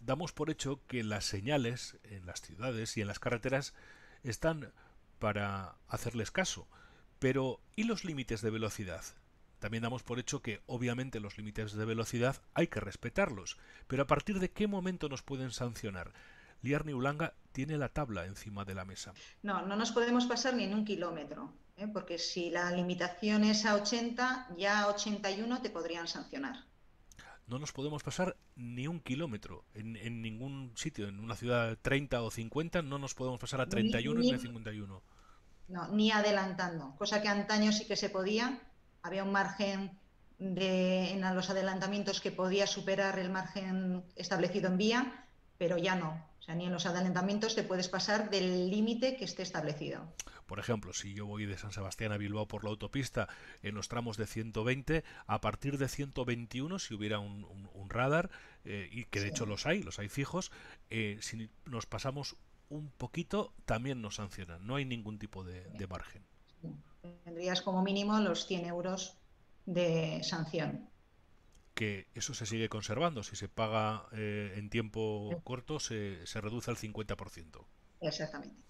damos por hecho que las señales en las ciudades y en las carreteras están para hacerles caso. Pero ¿y los límites de velocidad? También damos por hecho que obviamente los límites de velocidad hay que respetarlos, pero ¿a partir de qué momento nos pueden sancionar? Liarni Ulanga tiene la tabla encima de la mesa. No, no nos podemos pasar ni en un kilómetro, ¿eh? porque si la limitación es a 80, ya a 81 te podrían sancionar no nos podemos pasar ni un kilómetro en, ningún sitio, en una ciudad 30 o 50, no nos podemos pasar a 31 y ni a 51. No, ni adelantando, cosa que antaño sí que se podía, había un margen de, en los adelantamientos que podía superar el margen establecido en vía, pero ya no. O sea, ni en los adelantamientos te puedes pasar del límite que esté establecido. Por ejemplo, si yo voy de San Sebastián a Bilbao por la autopista en los tramos de 120, a partir de 121, si hubiera un, radar, eh, y que de hecho los hay, los hay fijos, eh, si nos pasamos un poquito, también nos sancionan. No hay ningún tipo de, margen. Tendrías como mínimo los 100 euros de sanción que eso se sigue conservando. Si se paga eh, en tiempo corto, se, se reduce al 50%. Exactamente.